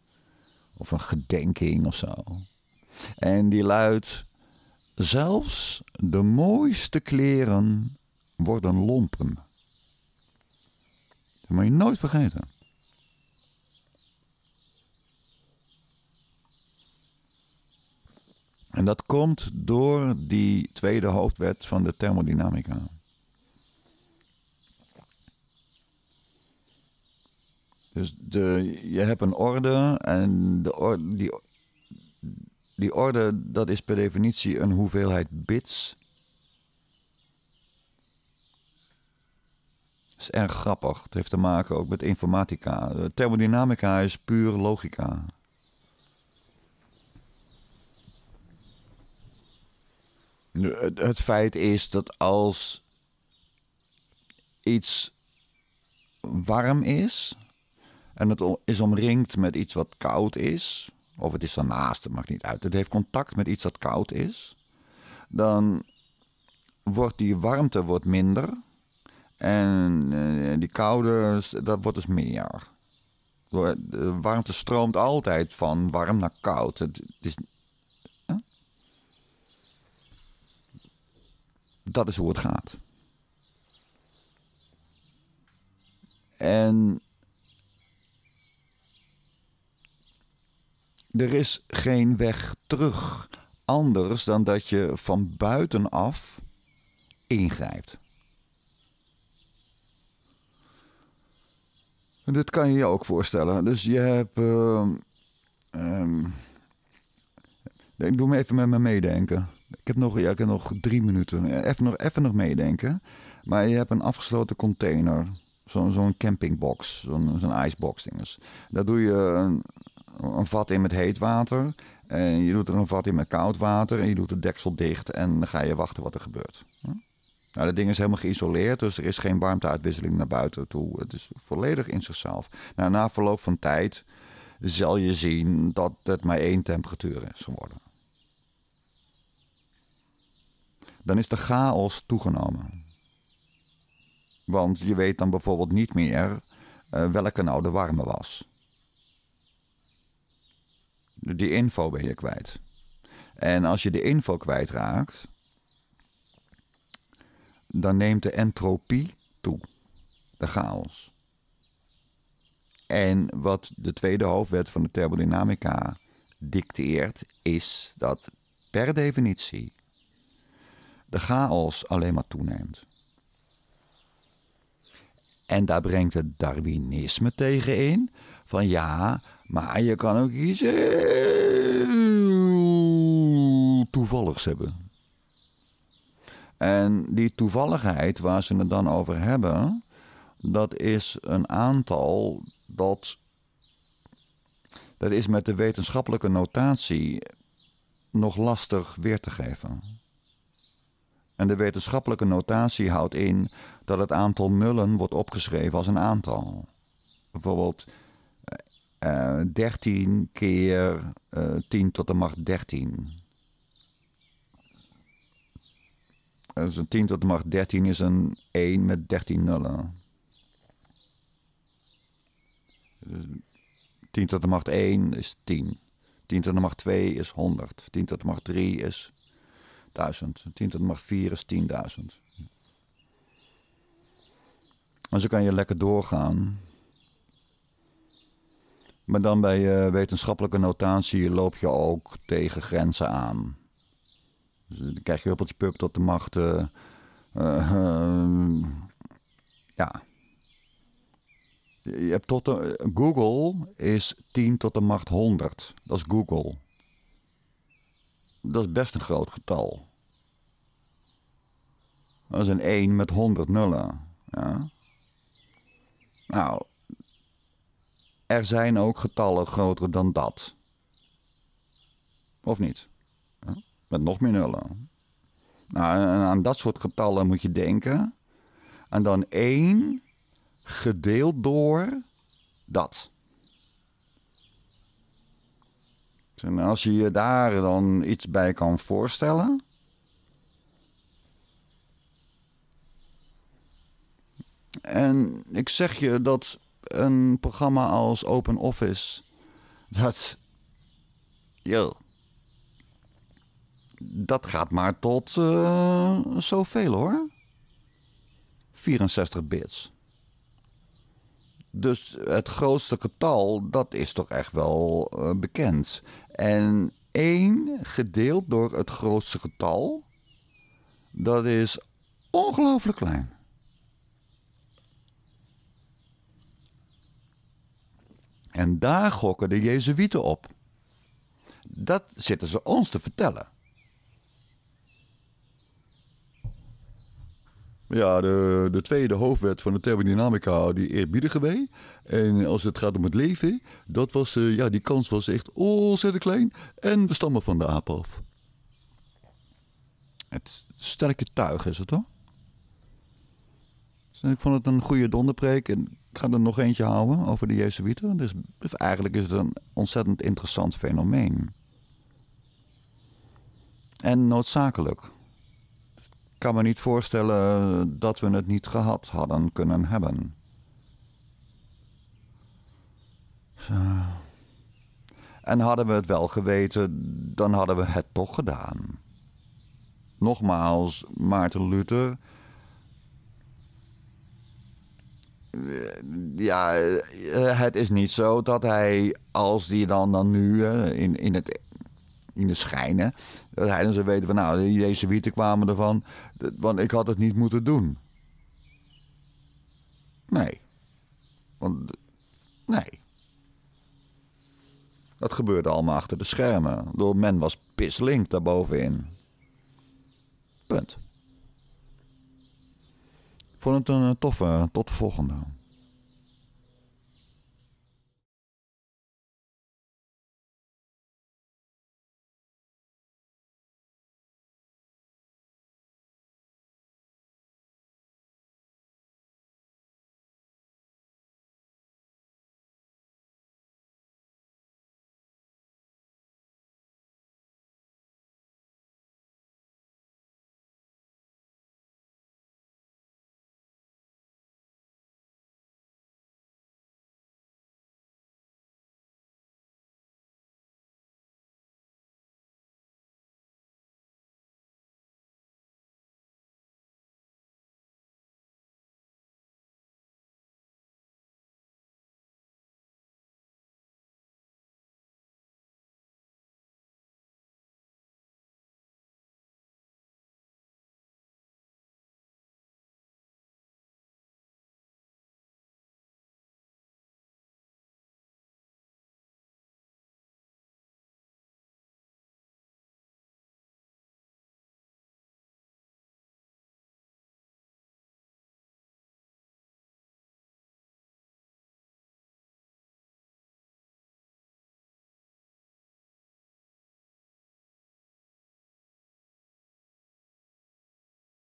Of een gedenking of zo. En die luidt. Zelfs de mooiste kleren worden lompen. Dat moet je nooit vergeten. En dat komt door die tweede hoofdwet van de thermodynamica. Dus de, je hebt een orde en de die, die orde dat is per definitie een hoeveelheid bits. Dat is erg grappig. Het heeft te maken ook met informatica. Eh, thermodynamica is puur logica. Het, feit is dat als iets warm is en het is omringd met iets wat koud is, of het is daarnaast, het maakt niet uit. Het heeft contact met iets dat koud is. Dan wordt die warmte wordt minder en eh, die koude, dat wordt dus meer. De warmte stroomt altijd van warm naar koud. Het is Dat is hoe het gaat. En er is geen weg terug anders dan dat je van buitenaf ingrijpt. En dit kan je je ook voorstellen. Dus je hebt. Ehm, ehm, ik doe me even met me meedenken. Ik heb nog, ja, ik heb nog drie minuten. Even nog, even nog meedenken. Maar je hebt een afgesloten container. Zo'n zo'n campingbox. Zo'n zo'n icebox dinges. Daar doe je een, een vat in met heet water. En je doet er een vat in met koud water. En je doet de deksel dicht. En dan ga je wachten wat er gebeurt. Hm? Nou, dat ding is helemaal geïsoleerd, dus er is geen warmteuitwisseling naar buiten toe. Het is volledig in zichzelf. Nou, na verloop van tijd zal je zien dat het maar één temperatuur is geworden. dan is de chaos toegenomen. Want je weet dan bijvoorbeeld niet meer eh, welke nou de warme was. Die info ben je kwijt. En als je de info kwijtraakt, dan neemt de entropie toe, de chaos. En wat de tweede hoofdwet van de thermodynamica dicteert, is dat per definitie de chaos alleen maar toeneemt. En daar brengt het Darwinisme tegen in: van ja, maar je kan ook iets heel toevalligs hebben. En die toevalligheid waar ze het dan over hebben, dat is een aantal dat. Dat is met de wetenschappelijke notatie nog lastig weer te geven en de wetenschappelijke notatie houdt in dat het aantal nullen wordt opgeschreven als een aantal. Bijvoorbeeld 13 eh, eh, keer 10 eh, tot de macht 13. Dus een 10 tot de macht 13 is een 1 met 13 nullen. Dus 10 tot de macht 1 is 10. 10 tot de macht 2 is 100. 10 tot de macht 3 is 1000. 10 tot de macht 4 is 10.000. En zo kan je lekker doorgaan. Maar dan bij eh, wetenschappelijke notatie loop je ook tegen grenzen aan. Dus dan krijg je het pup tot de macht. Eh, eh, ja. Je hebt tot Google is 10 tot de macht 100. Dat is Google dat is best een groot getal. Dat is een 1 met 100 nullen. Ja. Nou, er zijn ook getallen groter dan dat. Of niet? Met nog meer nullen. Nou, aan dat soort getallen moet je denken. En dan 1 gedeeld door dat. En als je je daar dan iets bij kan voorstellen. En ik zeg je dat een programma als Open Office. dat. Yo, Dat gaat maar tot uh, zoveel hoor. 64 bits. Dus het grootste getal, dat is toch echt wel eh, bekend. En 1 gedeeld door het grootste getal, dat is ongelooflijk klein. En daar gokken de Jezuïeten op. Dat zitten ze ons te vertellen. Ja, de, de tweede hoofdwet van de thermodynamica, die eerbiedigen W, en als het gaat om het leven, dat was, eh, ja, die kans was echt ontzettend klein. En we stammen van de aap af. Het sterke tuig is het toch? Dus ik vond het een goede donderpreek. En ik ga er nog eentje houden over de Jezuïeten. Dus, dus eigenlijk is het een ontzettend interessant fenomeen. En noodzakelijk. Ik kan me niet voorstellen dat we het niet gehad hadden kunnen hebben. En hadden we het wel geweten, dan hadden we het toch gedaan. Nogmaals, Maarten Luther. Eh, ja, eh, het is niet zo dat hij, als die dan, dan nu eh, in, in, het, in de schijnen, dat hij dan zou weten van nou, de Jezuïeten kwamen ervan, want ik had het niet moeten doen. Nee. Want, nee. Dat gebeurde allemaal achter de schermen. Door men was pislink daarbovenin. Punt. Vond het een eh, toffe. Tot de volgende.